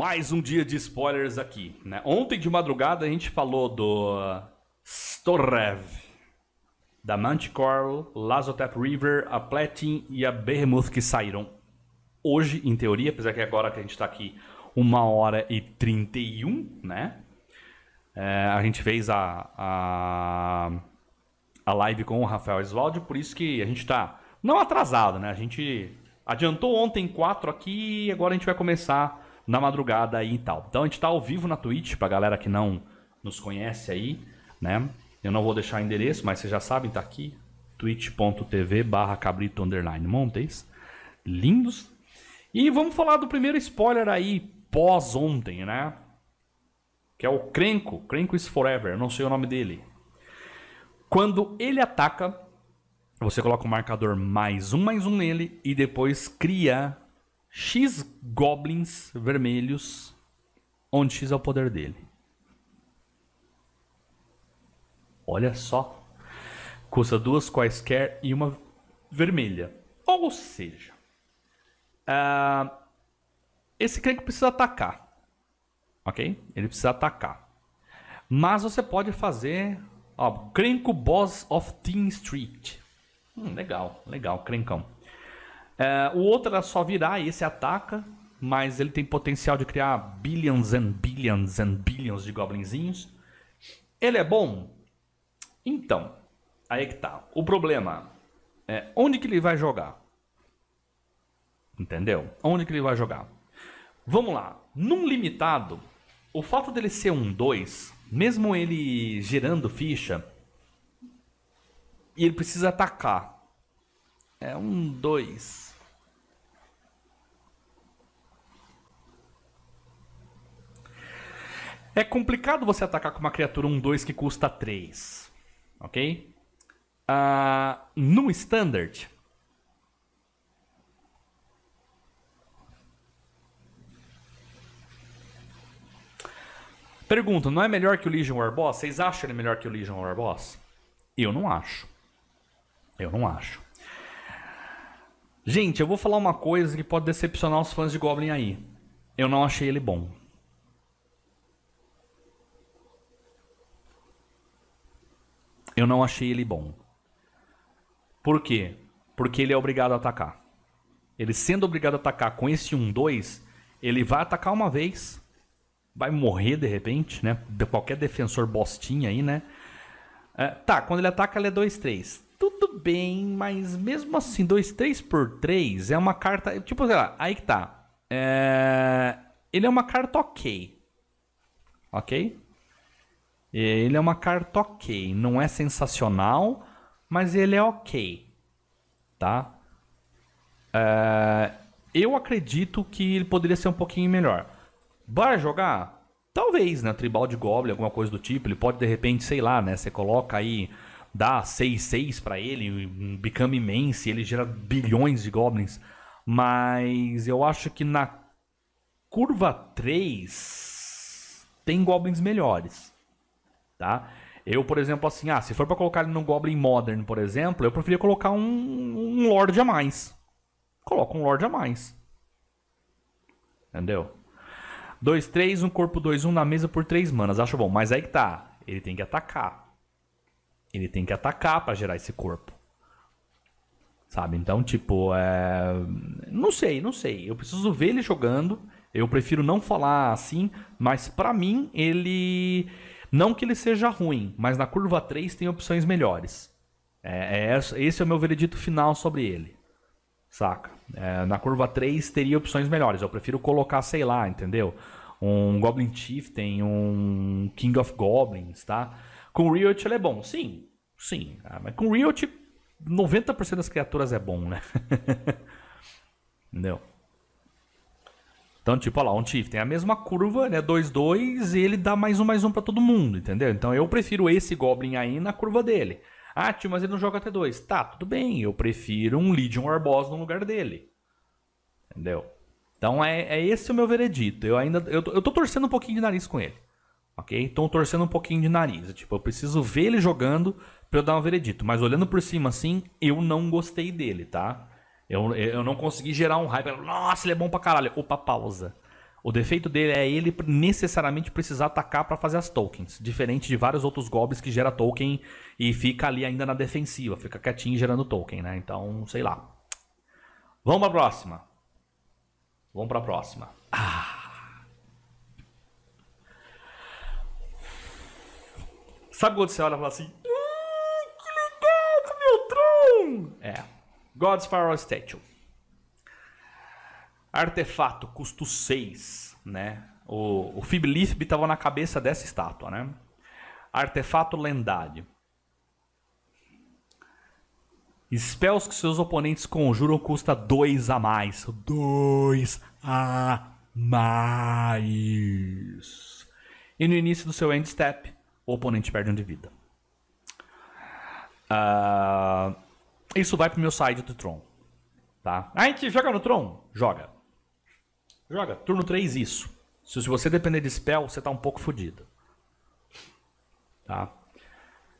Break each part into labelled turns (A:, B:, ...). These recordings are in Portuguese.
A: Mais um dia de spoilers aqui. Né? Ontem de madrugada a gente falou do Storrev, da Manticore, Lazotep River, a Platin e a Behemoth que saíram hoje, em teoria, apesar que agora que a gente está aqui uma hora e 31, né? É, a gente fez a, a, a live com o Rafael Oswaldo, por isso que a gente está não atrasado, né? A gente adiantou ontem quatro aqui e agora a gente vai começar na madrugada aí e tal. Então a gente tá ao vivo na Twitch, pra galera que não nos conhece aí, né? Eu não vou deixar endereço, mas vocês já sabem, tá aqui, twitch.tv barra cabrito underline montes. Lindos. E vamos falar do primeiro spoiler aí, pós ontem, né? Que é o Crenco, Crenco is Forever, não sei o nome dele. Quando ele ataca, você coloca o marcador mais um, mais um nele e depois cria X goblins vermelhos, onde X é o poder dele. Olha só. Custa duas quaisquer e uma vermelha. Ou seja, uh, esse clérigo precisa atacar. Ok? Ele precisa atacar. Mas você pode fazer. Ó, Crenco Boss of Teen Street. Hum, legal, legal, crencão. É, o outro era só virar e esse ataca, mas ele tem potencial de criar billions and billions and billions de goblinzinhos. Ele é bom? Então, aí é que tá. O problema é onde que ele vai jogar? Entendeu? Onde que ele vai jogar? Vamos lá. Num limitado, o fato dele ser um 2, mesmo ele girando ficha, e ele precisa atacar. É um 2. É complicado você atacar com uma criatura 1-2 que custa 3. Ok? Uh, ah, no Standard. Pergunto, não é melhor que o Legion War Boss? Vocês acham ele melhor que o Legion War Boss? Eu não acho. Eu não acho. Gente, eu vou falar uma coisa que pode decepcionar os fãs de Goblin aí. Eu não achei ele bom. Eu não achei ele bom. Por quê? Porque ele é obrigado a atacar. Ele sendo obrigado a atacar com esse 1-2, ele vai atacar uma vez, vai morrer de repente, né? De qualquer defensor bostinha aí, né? É, tá, quando ele ataca, ele é 2-3. Tudo bem, mas mesmo assim, 2-3 por 3 é uma carta. Tipo, sei lá, aí que tá. É... Ele é uma carta ok. Ok? É, ele é uma carta ok. Não é sensacional, mas ele é ok. Tá? É, eu acredito que ele poderia ser um pouquinho melhor. Bora jogar? Talvez, né? Tribal de Goblin, alguma coisa do tipo. Ele pode, de repente, sei lá, né? Você coloca aí, dá 6-6 para ele, um Become Immense, ele gera bilhões de Goblins. Mas eu acho que na curva 3 tem Goblins melhores tá? Eu, por exemplo, assim, ah, se for para colocar ele num Goblin Modern, por exemplo, eu preferia colocar um, um a mais. Coloca um Lord a mais. Entendeu? 2, 3, um corpo 2, 1 um na mesa por 3 manas. Acho bom, mas aí que tá. Ele tem que atacar. Ele tem que atacar para gerar esse corpo. Sabe? Então, tipo, é... Não sei, não sei. Eu preciso ver ele jogando. Eu prefiro não falar assim, mas para mim ele não que ele seja ruim, mas na curva 3 tem opções melhores. É, é, esse é o meu veredito final sobre ele. Saca? É, na curva 3 teria opções melhores. Eu prefiro colocar, sei lá, entendeu? Um Goblin Chieftain, um King of Goblins, tá? Com Riot ele é bom. Sim, sim. Ah, mas com Riot 90% das criaturas é bom, né? entendeu? Então, tipo, olha lá, um Chief tem a mesma curva, né? 2-2, e ele dá mais um, mais um para todo mundo, entendeu? Então eu prefiro esse Goblin aí na curva dele. Ah, tio, mas ele não joga até 2. Tá, tudo bem, eu prefiro um Legion Orboss no lugar dele. Entendeu? Então é, é esse o meu veredito. Eu ainda. Eu eu tô torcendo um pouquinho de nariz com ele. Ok? Tô torcendo um pouquinho de nariz. É, tipo, eu preciso ver ele jogando pra eu dar um veredito. Mas olhando por cima assim, eu não gostei dele, tá? Eu, eu não consegui gerar um hype. Nossa, ele é bom pra caralho. Opa, pausa. O defeito dele é ele necessariamente precisar atacar para fazer as tokens, diferente de vários outros goblins que gera token e fica ali ainda na defensiva, fica quietinho gerando token, né? Então, sei lá. Vamos pra próxima. Vamos pra próxima. Ah. Sabe quando você olha e fala assim: que legal, meu Tron! É. God's Firewall Statue. Artefato, custo 6, né? O, o estava na cabeça dessa estátua, né? Artefato lendário. Spells que seus oponentes conjuram custa 2 a mais. 2 a mais. E no início do seu end step, o oponente perde um de vida. Ah... Uh... Isso vai pro meu side do Tron. Tá? A gente joga no Tron? Joga. Joga. Turno 3, isso. Se você depender de spell, você tá um pouco fodido. Tá?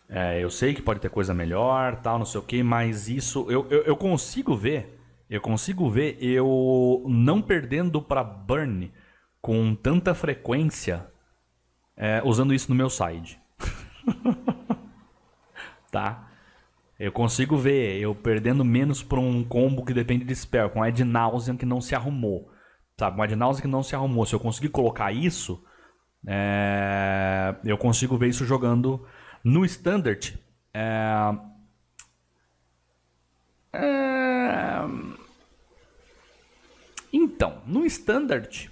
A: É, eu sei que pode ter coisa melhor, tal, não sei o que, mas isso eu, eu, eu, consigo ver, eu consigo ver eu não perdendo para burn com tanta frequência é, usando isso no meu side. tá? Eu consigo ver eu perdendo menos por um combo que depende de spell, com um Ed Nauseam que não se arrumou. Sabe, um Ed Nauseam que não se arrumou. Se eu conseguir colocar isso, é... eu consigo ver isso jogando no Standard. É... É... Então, no Standard,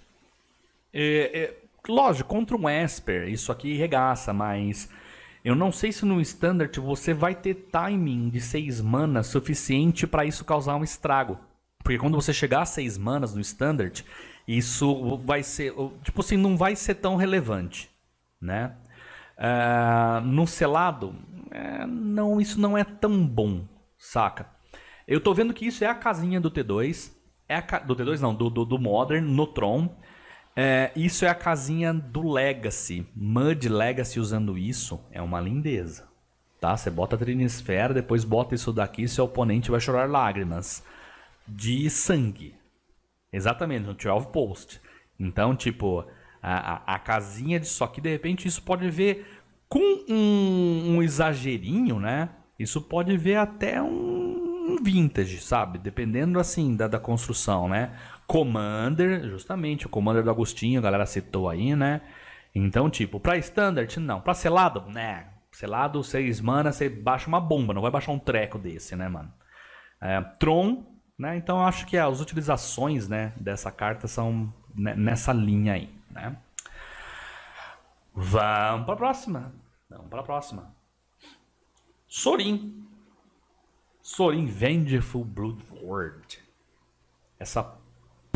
A: é, é, lógico, contra um Esper, isso aqui regaça, mas eu não sei se no standard você vai ter timing de 6 manas suficiente para isso causar um estrago. Porque quando você chegar a 6 manas no standard, isso vai ser. Tipo assim, não vai ser tão relevante. Né? Uh, no selado, é, não, isso não é tão bom, saca? Eu tô vendo que isso é a casinha do T2. É a, do T2 não, do, do, do Modern, no Tron. É, isso é a casinha do Legacy. Mud Legacy usando isso é uma lindeza. Tá? Você bota a Trinisfera, depois bota isso daqui, seu oponente vai chorar lágrimas de sangue. Exatamente, no 12 post. Então, tipo, a, a, a casinha de. Só que de repente isso pode ver com um, um exagerinho, né? Isso pode ver até um, um vintage, sabe? Dependendo assim da, da construção, né? Commander, justamente, o Commander do Agostinho, a galera citou aí, né? Então, tipo, pra Standard, não. Pra selado, né? Selado, seis mana, você baixa uma bomba, não vai baixar um treco desse, né, mano? É, Tron, né? Então, acho que as utilizações, né, dessa carta são nessa linha aí, né? Vamos pra próxima. Vamos pra próxima. Sorin. Sorin Vengeful Bloodward. Essa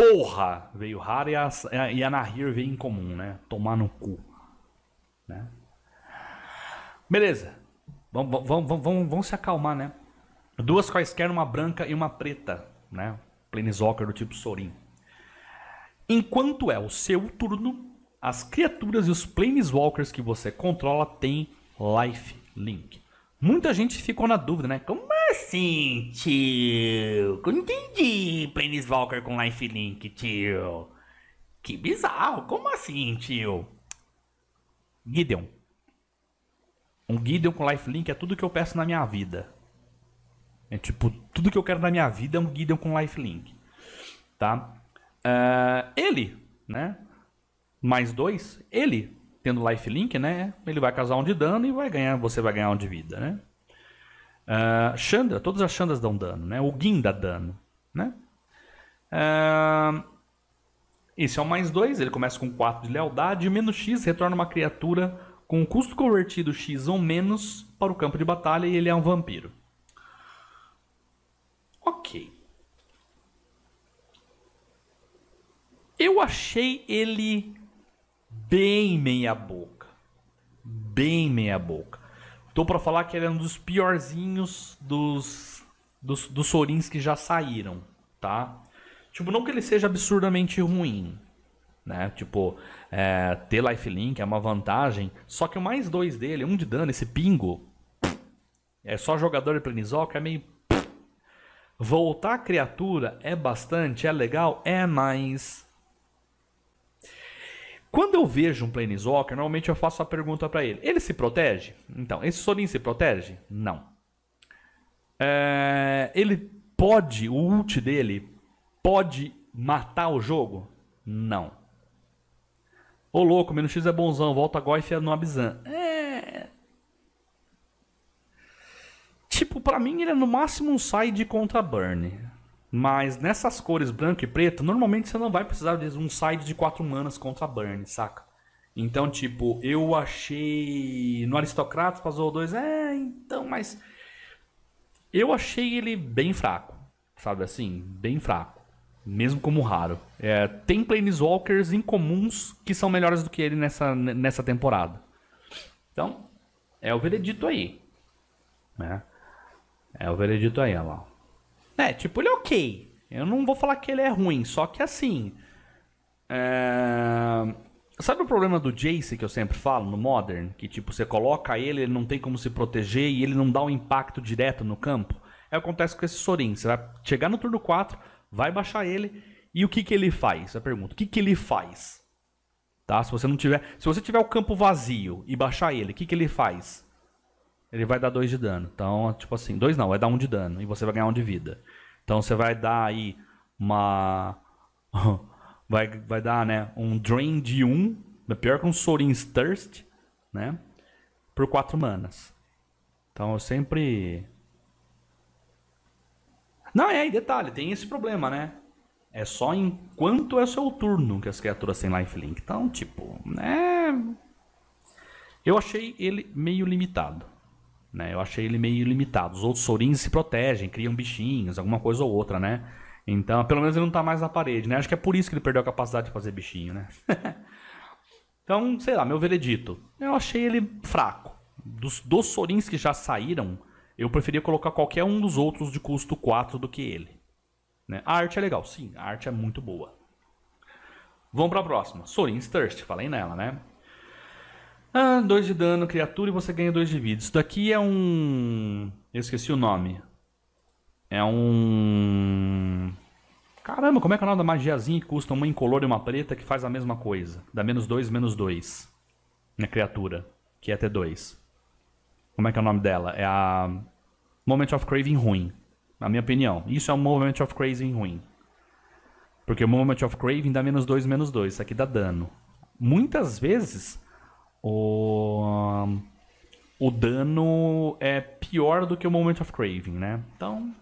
A: Porra! Veio raro e a, e a Nahir veio em comum, né? Tomar no cu. Né? Beleza. Vamos, vamos, vamos, vamos se acalmar, né? Duas quaisquer, uma branca e uma preta, né? Planeswalker do tipo Sorin. Enquanto é o seu turno, as criaturas e os Planeswalkers que você controla têm Life Link. Muita gente ficou na dúvida, né? Como é assim, tio? não entendi Planeswalker com lifelink, tio. Que bizarro, como assim, tio? Gideon. Um Gideon com lifelink é tudo que eu peço na minha vida. É tipo, tudo que eu quero na minha vida é um Gideon com lifelink. Tá? Uh, ele, né? Mais dois, ele, tendo lifelink, né? Ele vai causar um de dano e vai ganhar, você vai ganhar um de vida, né? Uh, ah, Chandra, todas as Xandras dão dano, né? O Gin dá dano, né? Uh, esse é o mais 2, ele começa com 4 de lealdade, menos X retorna uma criatura com um custo convertido X ou menos para o campo de batalha e ele é um vampiro. Ok. Eu achei ele bem meia boca. Bem meia boca. Tô para falar que ele é um dos piorzinhos dos, dos, dos Sorins que já saíram, tá? Tipo, não que ele seja absurdamente ruim, né? Tipo, é, ter lifelink é uma vantagem, só que o mais dois dele, um de dano, esse pingo, é só jogador de que é meio... Voltar a criatura é bastante, é legal, é, mais quando eu vejo um Planeswalker, normalmente eu faço a pergunta para ele: ele se protege? Então, esse Sorin se protege? Não. É, ele pode, o ult dele pode matar o jogo? Não. Ô louco, menos X é bonzão, volta agora e no Abzan. É. Tipo, pra mim ele é no máximo um side contra burn. Mas nessas cores branco e preto, normalmente você não vai precisar de um side de 4 manas contra burn, saca? Então, tipo, eu achei. No Aristocratas passou 2, é, então, mas. Eu achei ele bem fraco, sabe assim? Bem fraco. Mesmo como raro. É, tem Planeswalkers incomuns que são melhores do que ele nessa, nessa temporada. Então, é o veredito aí. Né? É o veredito aí, olha lá. É, tipo, ele é ok. Eu não vou falar que ele é ruim, só que assim. É... Sabe o problema do Jace que eu sempre falo no Modern? Que tipo, você coloca ele, ele não tem como se proteger e ele não dá um impacto direto no campo? É o que acontece com esse Sorin. Você vai chegar no turno 4, vai baixar ele e o que, que ele faz? Eu é pergunto, o que, que ele faz? Tá? Se você não tiver, se você tiver o campo vazio e baixar ele, o que, que ele faz? ele vai dar 2 de dano. Então, tipo assim, 2 não, vai dar 1 um de dano e você vai ganhar 1 um de vida. Então você vai dar aí uma. vai, vai dar, né? Um Drain de 1, um, é pior que um Sorin's Thirst, né? Por 4 manas. Então eu sempre. Não, é, aí detalhe, tem esse problema, né? É só enquanto é o seu turno que as criaturas têm lifelink. Então, tipo, né. Eu achei ele meio limitado. Né? Eu achei ele meio limitado. Os outros sorins se protegem, criam bichinhos, alguma coisa ou outra, né? Então, pelo menos ele não está mais na parede, né? Acho que é por isso que ele perdeu a capacidade de fazer bichinho, né? então, sei lá, meu veredito. Eu achei ele fraco. Dos, dos Sorins que já saíram, eu preferia colocar qualquer um dos outros de custo 4 do que ele. Né? A arte é legal, sim, a arte é muito boa. Vamos para a próxima. Sorin's Thirst, falei nela, né? Ah, 2 de dano, criatura, e você ganha 2 de vida. Isso daqui é um... Eu esqueci o nome. É um... Caramba, como é que é o nome da magiazinha que custa uma incolor e uma preta que faz a mesma coisa? Dá menos 2, menos 2. Na criatura, que é até 2. Como é que é o nome dela? É a... Moment of Craving ruim. Na minha opinião. Isso é um Moment of Craving ruim. Porque o Moment of Craving dá menos 2, menos 2. Isso aqui dá dano. Muitas vezes, o, o dano é pior do que o Moment of Craving, né? Então.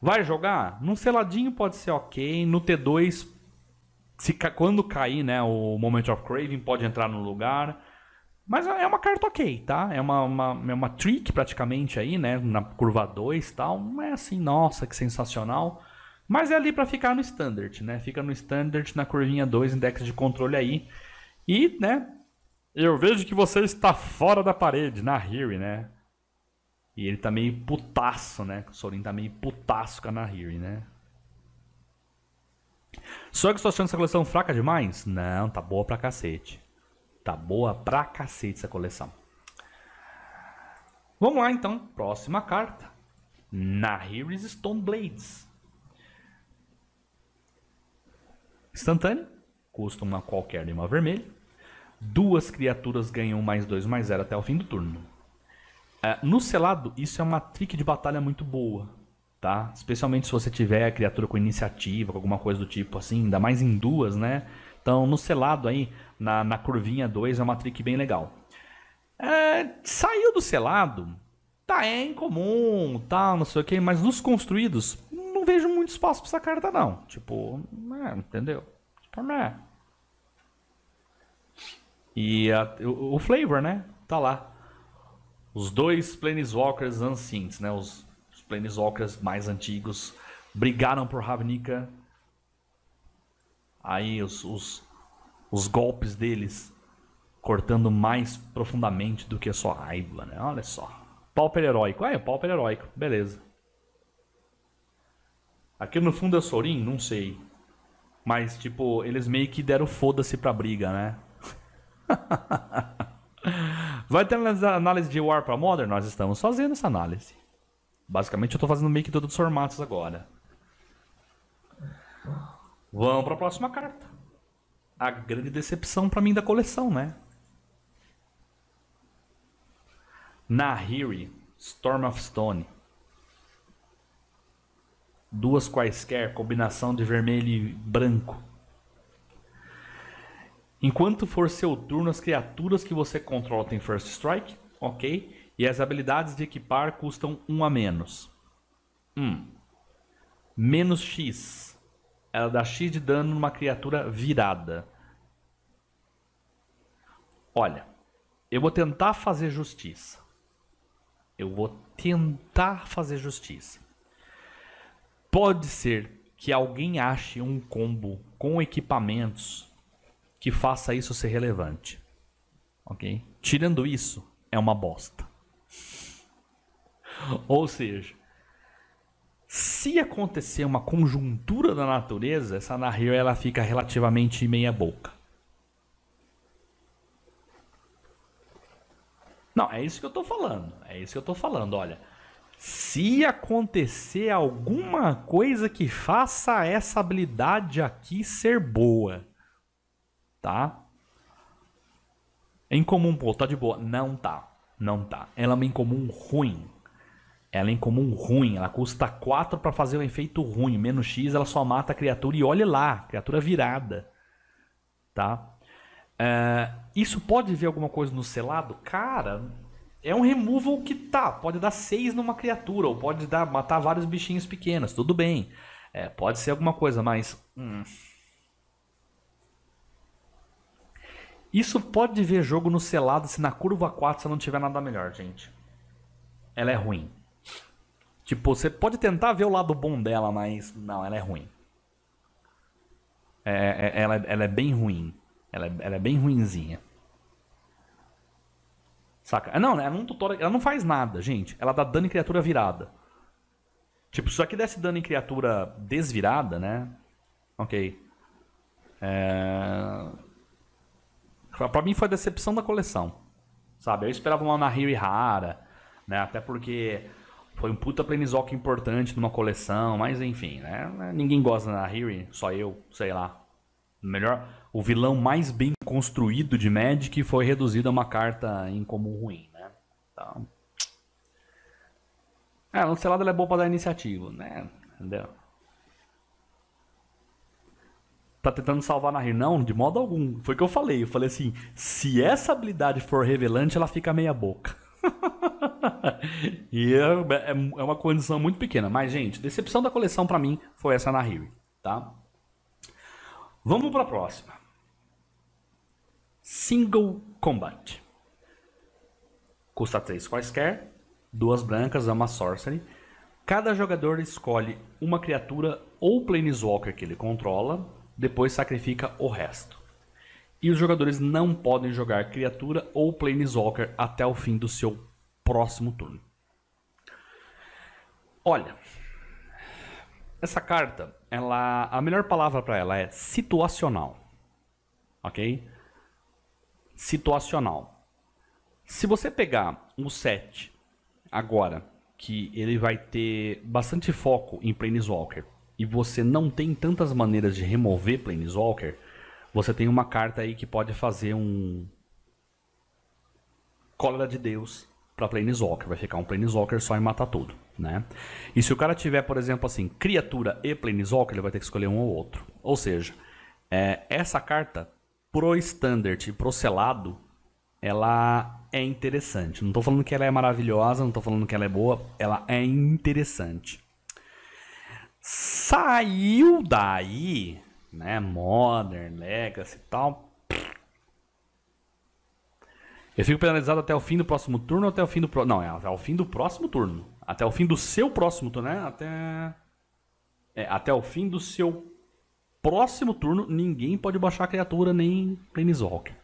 A: Vai jogar? Num seladinho pode ser ok. No T2, se, quando cair, né? O Moment of Craving pode entrar no lugar. Mas é, é uma carta ok, tá? É uma, uma, é uma trick praticamente aí, né? Na curva 2 e tal. Não é assim, nossa, que sensacional. Mas é ali para ficar no standard, né? Fica no standard na curvinha 2, index de controle aí. E, né, eu vejo que você está fora da parede, na Harry, né? E ele tá meio putaço, né? O Sorin tá meio putaço com a Nahiri, né? Só que estou achando essa coleção fraca demais? Não, tá boa pra cacete. Tá boa pra cacete essa coleção. Vamos lá então, próxima carta. Nahiri's Stone Blades. Instantâneo, custa uma qualquer de uma vermelha duas criaturas ganham mais dois mais zero até o fim do turno. É, no selado, isso é uma trick de batalha muito boa, tá? Especialmente se você tiver a criatura com iniciativa, com alguma coisa do tipo assim, ainda mais em duas, né? Então, no selado aí, na, na curvinha 2, é uma trick bem legal. É, saiu do selado, tá, é incomum, tal, tá, não sei o que, mas nos construídos, não vejo muito espaço pra essa carta não. Tipo, é, entendeu? Tipo, não é. E a, o, o, flavor, né? Tá lá. Os dois Planeswalkers Ancients, né? Os, os Planeswalkers mais antigos brigaram por Ravnica. Aí os, os, os golpes deles cortando mais profundamente do que a sua Aibla, né? Olha só. Pauper heróico. Ah, é pauper heróico. Beleza. Aqui no fundo é Sorin? Não sei. Mas, tipo, eles meio que deram foda-se pra briga, né? Vai ter análise de War para Modern? Nós estamos fazendo essa análise. Basicamente, eu estou fazendo meio que todos os formatos agora. Vamos para a próxima carta. A grande decepção para mim da coleção, né? Nahiri, Storm of Stone. Duas quaisquer, combinação de vermelho e branco. Enquanto for seu turno, as criaturas que você controla têm First Strike, ok? E as habilidades de equipar custam 1 um a menos. Hum. Menos X. Ela dá X de dano numa criatura virada. Olha, eu vou tentar fazer justiça. Eu vou tentar fazer justiça. Pode ser que alguém ache um combo com equipamentos que faça isso ser relevante. Ok? Tirando isso, é uma bosta. Ou seja, se acontecer uma conjuntura da natureza, essa Nahil ela fica relativamente meia boca. Não, é isso que eu estou falando. É isso que eu estou falando, olha. Se acontecer alguma coisa que faça essa habilidade aqui ser boa, tá? Em comum, pô, tá de boa. Não tá. Não tá. Ela é uma incomum ruim. Ela é incomum ruim. Ela custa 4 para fazer um efeito ruim. Menos X, ela só mata a criatura. E olha lá, criatura virada. Tá? Uh, isso pode ver alguma coisa no selado? Cara, é um removal que tá. Pode dar 6 numa criatura. Ou pode dar matar vários bichinhos pequenos. Tudo bem. É, pode ser alguma coisa, mas. Hum Isso pode ver jogo no selado se na curva 4 você não tiver nada melhor, gente. Ela é ruim. Tipo, você pode tentar ver o lado bom dela, mas não, ela é ruim. É, é, é ela, ela, é bem ruim. Ela é, ela é bem ruinzinha. Saca? Não, ela não, tutora, ela não faz nada, gente. Ela dá dano em criatura virada. Tipo, se isso aqui desse dano em criatura desvirada, né? Ok. É... Pra mim foi a decepção da coleção. Sabe? Eu esperava uma na Rio e Rara, né? Até porque foi um puta Plenizoc importante numa coleção, mas enfim, né? Ninguém gosta da Nahiri, só eu, sei lá. Melhor, o vilão mais bem construído de Magic foi reduzido a uma carta em comum ruim, né? Então. É, lá, ele é bom pra dar iniciativa, né? Entendeu? tá tentando salvar na rede. Não, de modo algum. Foi o que eu falei. Eu falei assim: se essa habilidade for revelante, ela fica meia boca. e é, é, é, uma condição muito pequena. Mas, gente, decepção da coleção para mim foi essa na Rio, tá? Vamos para próxima. Single Combat. Custa 3 quaisquer, duas brancas, é uma sorcery. Cada jogador escolhe uma criatura ou planeswalker que ele controla depois sacrifica o resto. E os jogadores não podem jogar criatura ou planeswalker até o fim do seu próximo turno. Olha, essa carta, ela, a melhor palavra para ela é situacional. OK? Situacional. Se você pegar um set agora que ele vai ter bastante foco em planeswalker e você não tem tantas maneiras de remover Planeswalker, você tem uma carta aí que pode fazer um. Cólera de Deus para Planeswalker. Vai ficar um Planeswalker só e matar tudo, né? E se o cara tiver, por exemplo, assim, criatura e Planeswalker, ele vai ter que escolher um ou outro. Ou seja, é, essa carta, pro standard e pro selado, ela é interessante. Não estou falando que ela é maravilhosa, não estou falando que ela é boa, ela é interessante. Saiu daí, né? Modern, Legacy e tal. Eu fico penalizado até o fim do próximo turno até o fim do pro... Não, é até o fim do próximo turno. Até o fim do seu próximo turno, né? Até. É, até o fim do seu próximo turno, ninguém pode baixar a criatura nem Planeswalker.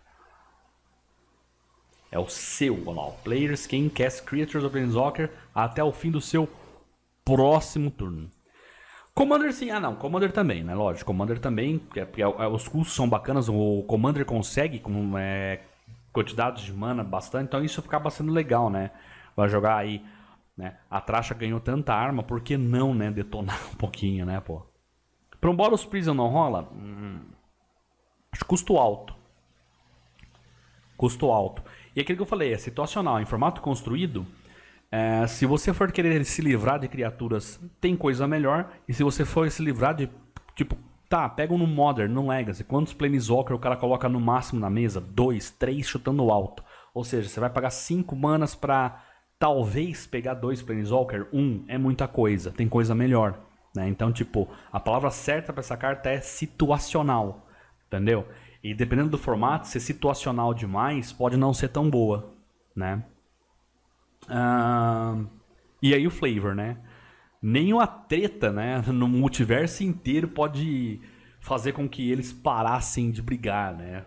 A: É o seu, lá. Players can cast creatures of Planeswalker até o fim do seu próximo turno. Commander sim, ah não, Commander também, né? Lógico, Commander também, é, porque é é, os custos são bacanas, o Commander consegue com é, quantidades de mana bastante, então isso acaba sendo legal, né? Vai jogar aí, né? A Tracha ganhou tanta arma, por que não, né? Detonar um pouquinho, né, pô? Pra um Boros Prison não rola? Hum, acho custo alto. Custo alto. E aquilo que eu falei, é situacional, em formato construído, é, se você for querer se livrar de criaturas, tem coisa melhor. E se você for se livrar de. Tipo, tá, pega um no Modern, no Legacy. Quantos Planeswalker o cara coloca no máximo na mesa? Dois, três chutando alto. Ou seja, você vai pagar cinco manas pra talvez pegar dois Planeswalker. Um é muita coisa, tem coisa melhor. Né? Então, tipo, a palavra certa para essa carta é situacional. Entendeu? E dependendo do formato, ser situacional demais pode não ser tão boa. Né? Uh, e aí o flavor, né? Nem uma treta, né? No multiverso inteiro pode fazer com que eles parassem de brigar, né?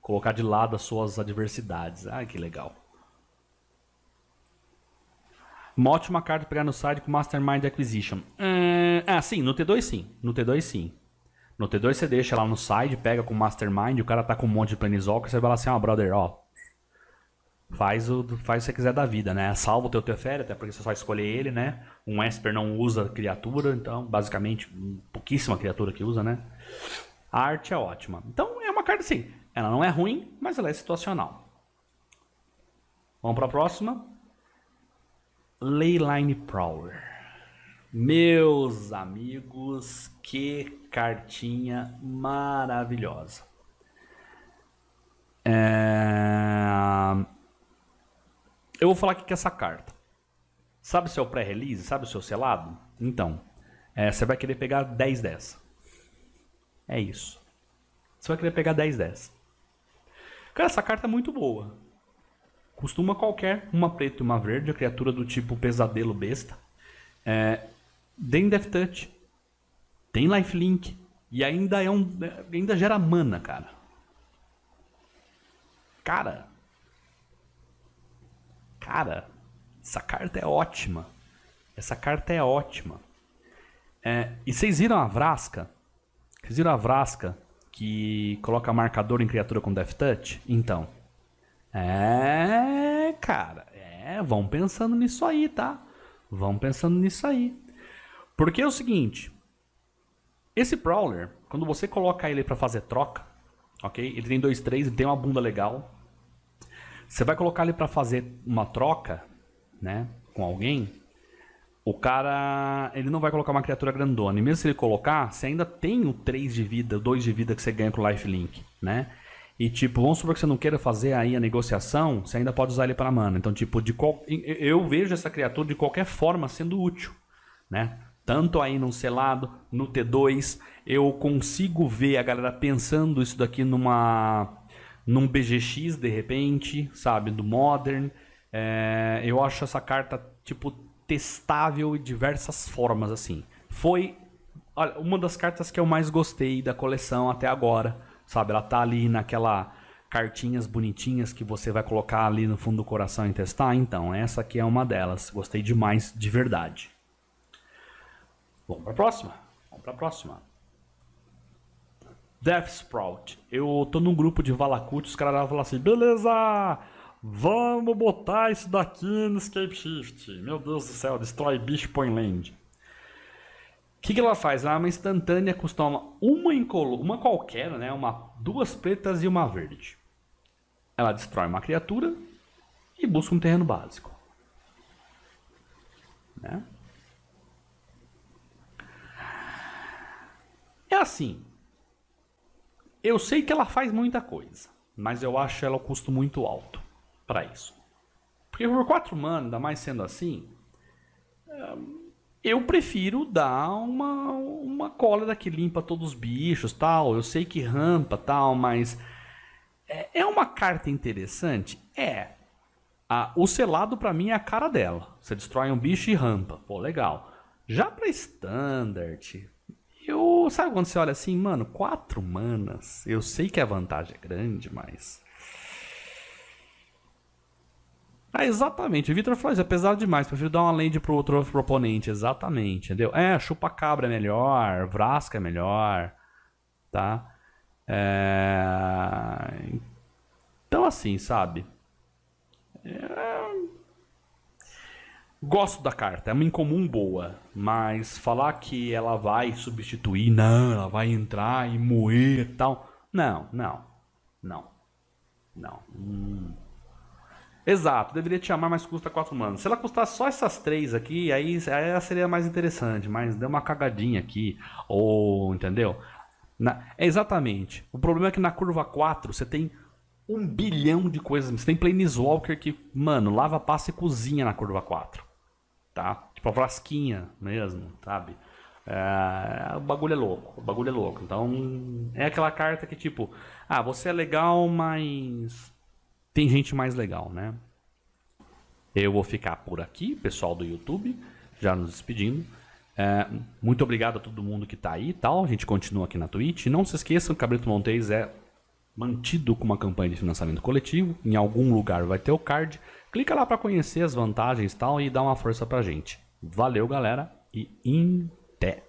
A: Colocar de lado as suas adversidades. Ah, que legal. Uma ótima carta pegar no site com Mastermind Acquisition. É, ah, sim, no T2 sim. No T2 sim. No T2 você deixa lá no side, pega com Mastermind, o cara tá com um monte de Planeswalker, você vai lá assim, ó, oh, brother, ó, faz o, faz o que você quiser da vida, né? Salva o teu Teferi, até porque você só escolher ele, né? Um Esper não usa criatura, então, basicamente, pouquíssima criatura que usa, né? A arte é ótima. Então, é uma carta assim, ela não é ruim, mas ela é situacional. Vamos para a próxima. Leyline Prowler. Meus amigos, que cartinha maravilhosa. É... Eu vou falar o que é essa carta. Sabe se é o pré-release? Sabe o seu selado? Então, é, você vai querer pegar 10 dessa. É isso. Você vai querer pegar 10 dessa. Cara, essa carta é muito boa. Costuma qualquer, uma preta e uma verde, a criatura do tipo pesadelo besta. É, tem Death Touch. Tem Lifelink. E ainda é um. Ainda gera mana, cara. Cara, cara, essa carta é ótima. Essa carta é ótima. É, e vocês viram a Vrasca? Vocês viram a Vrasca que coloca marcador em criatura com Death Touch? Então. É, cara. É, vão pensando nisso aí, tá? Vão pensando nisso aí. Porque é o seguinte. Esse Prowler, quando você coloca ele para fazer troca, ok? Ele tem 2-3, ele tem uma bunda legal. Você vai colocar ele para fazer uma troca, né, com alguém. O cara, ele não vai colocar uma criatura grandona. E mesmo se ele colocar, você ainda tem o 3 de vida, 2 de vida que você ganha com o Life Link, né? E tipo, vamos supor que você não queira fazer aí a negociação, você ainda pode usar ele para mana. Então, tipo, de qual... eu vejo essa criatura de qualquer forma sendo útil, né? Tanto aí no selado, no T2, eu consigo ver a galera pensando isso daqui numa num BGX de repente, sabe? Do Modern. É, eu acho essa carta, tipo, testável de diversas formas, assim. Foi olha, uma das cartas que eu mais gostei da coleção até agora, sabe? Ela tá ali naquela cartinhas bonitinhas que você vai colocar ali no fundo do coração e testar. Então, essa aqui é uma delas. Gostei demais, de verdade. Vamos pra próxima? Vamos pra próxima. Death Sprout. Eu tô num grupo de Valakut, os caras falam assim, beleza! Vamos botar isso daqui no Scapeshift. Meu Deus do céu, destrói bicho, põe land. O que, que ela faz? Ela é uma instantânea, custa uma, uma, incolor, uma qualquer, né? Uma, duas pretas e uma verde. Ela destrói uma criatura e busca um terreno básico. Né? É assim. Eu sei que ela faz muita coisa, mas eu acho ela o custo muito alto para isso. Porque por quatro mana, ainda mais sendo assim, eh, eu prefiro dar uma, uma cólera que limpa todos os bichos tal. Eu sei que rampa tal, mas é, é uma carta interessante? É. Ah, o selado para mim é a cara dela. Você destrói um bicho e rampa. Pô, legal. Já para standard, sabe quando você olha assim, mano, quatro manas, eu sei que a vantagem é grande, mas. Ah, exatamente. O Vitor falou isso, é pesado demais. Prefiro dar uma land pro outro proponente. Exatamente, entendeu? É, chupa-cabra é melhor, Vrasca é melhor, tá? É... Então, assim, sabe? É... Gosto da carta, é uma incomum boa, mas falar que ela vai substituir, não, ela vai entrar e moer e tal. Não, não, não, não. Hum. Exato, deveria te amar, mas custa 4 manos. Se ela custasse só essas três aqui, aí, aí ela seria mais interessante, mas deu uma cagadinha aqui, ou entendeu? Na, é exatamente. O problema é que na curva 4 você tem um bilhão de coisas. Você tem Planeswalker que, mano, lava, passa e cozinha na curva 4 tá? Tipo a Vasquinha mesmo, sabe? É, o bagulho é louco, o bagulho é louco. Então, é aquela carta que tipo, ah, você é legal, mas tem gente mais legal, né? Eu vou ficar por aqui, pessoal do YouTube, já nos despedindo. É, muito obrigado a todo mundo que está aí e tal. A gente continua aqui na Twitch. Não se esqueçam que Cabrito Montes é mantido com uma campanha de financiamento coletivo. Em algum lugar vai ter o card. Clica lá para conhecer as vantagens e tal e dá uma força pra gente. Valeu, galera, e até!